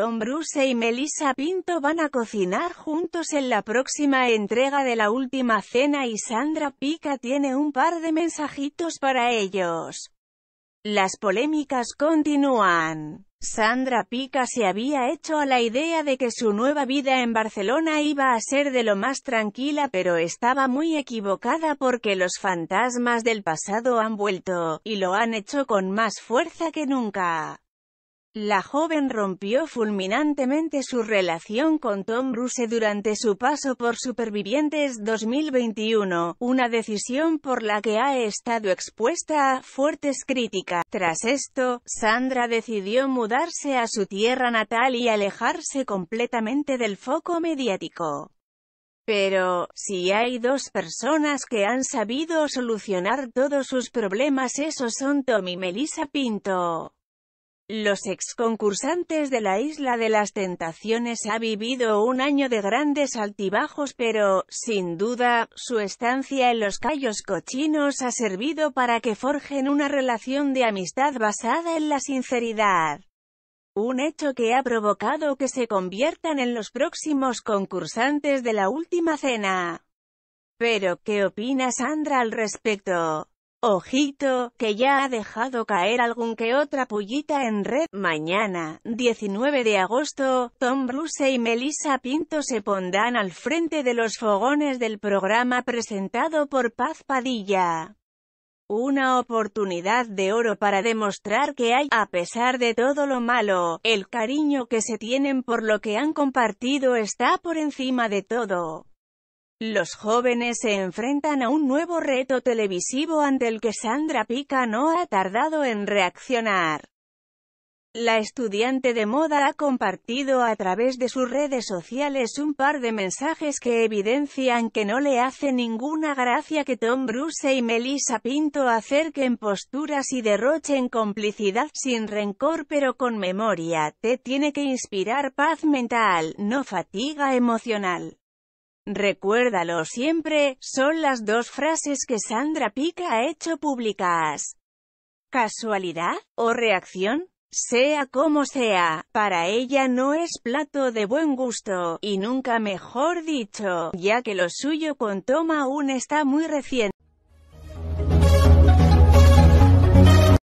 Don Bruce y Melissa Pinto van a cocinar juntos en la próxima entrega de La Última Cena y Sandra Pica tiene un par de mensajitos para ellos. Las polémicas continúan. Sandra Pica se había hecho a la idea de que su nueva vida en Barcelona iba a ser de lo más tranquila pero estaba muy equivocada porque los fantasmas del pasado han vuelto, y lo han hecho con más fuerza que nunca. La joven rompió fulminantemente su relación con Tom Bruce durante su paso por Supervivientes 2021, una decisión por la que ha estado expuesta a fuertes críticas. Tras esto, Sandra decidió mudarse a su tierra natal y alejarse completamente del foco mediático. Pero, si hay dos personas que han sabido solucionar todos sus problemas esos son Tom y Melissa Pinto. Los ex concursantes de la Isla de las Tentaciones ha vivido un año de grandes altibajos pero, sin duda, su estancia en los callos Cochinos ha servido para que forjen una relación de amistad basada en la sinceridad. Un hecho que ha provocado que se conviertan en los próximos concursantes de la Última Cena. Pero, ¿qué opina Sandra al respecto? Ojito, que ya ha dejado caer algún que otra pullita en red. Mañana, 19 de agosto, Tom Bruce y Melissa Pinto se pondrán al frente de los fogones del programa presentado por Paz Padilla. Una oportunidad de oro para demostrar que hay, a pesar de todo lo malo, el cariño que se tienen por lo que han compartido está por encima de todo. Los jóvenes se enfrentan a un nuevo reto televisivo ante el que Sandra Pica no ha tardado en reaccionar. La estudiante de moda ha compartido a través de sus redes sociales un par de mensajes que evidencian que no le hace ninguna gracia que Tom Bruce y Melissa Pinto acerquen posturas y derrochen complicidad sin rencor pero con memoria, te tiene que inspirar paz mental, no fatiga emocional. Recuérdalo siempre, son las dos frases que Sandra Pica ha hecho públicas. ¿Casualidad? ¿O reacción? Sea como sea, para ella no es plato de buen gusto, y nunca mejor dicho, ya que lo suyo con Toma aún está muy reciente.